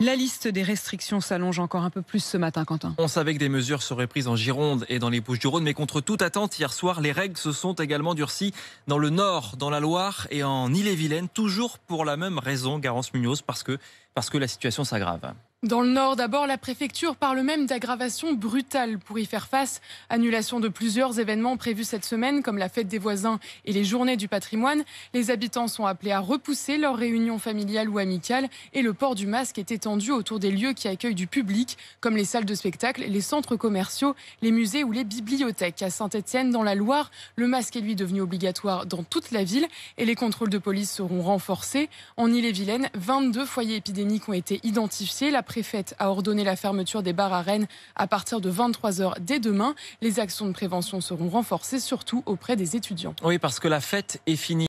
La liste des restrictions s'allonge encore un peu plus ce matin, Quentin. On savait que des mesures seraient prises en Gironde et dans les Bouches-du-Rhône, mais contre toute attente, hier soir, les règles se sont également durcies dans le Nord, dans la Loire et en Ille-et-Vilaine, toujours pour la même raison, Garance Munoz, parce que, parce que la situation s'aggrave. Dans le Nord, d'abord, la préfecture parle même d'aggravation brutale pour y faire face. Annulation de plusieurs événements prévus cette semaine, comme la fête des voisins et les journées du patrimoine. Les habitants sont appelés à repousser leurs réunions familiales ou amicales et le port du masque est étendu autour des lieux qui accueillent du public, comme les salles de spectacle, les centres commerciaux, les musées ou les bibliothèques. À Saint-Etienne, dans la Loire, le masque est lui devenu obligatoire dans toute la ville et les contrôles de police seront renforcés. En Ille-et-Vilaine, 22 foyers épidémiques ont été identifiés. La préfète a ordonné la fermeture des bars à Rennes à partir de 23h dès demain. Les actions de prévention seront renforcées, surtout auprès des étudiants. Oui, parce que la fête est finie.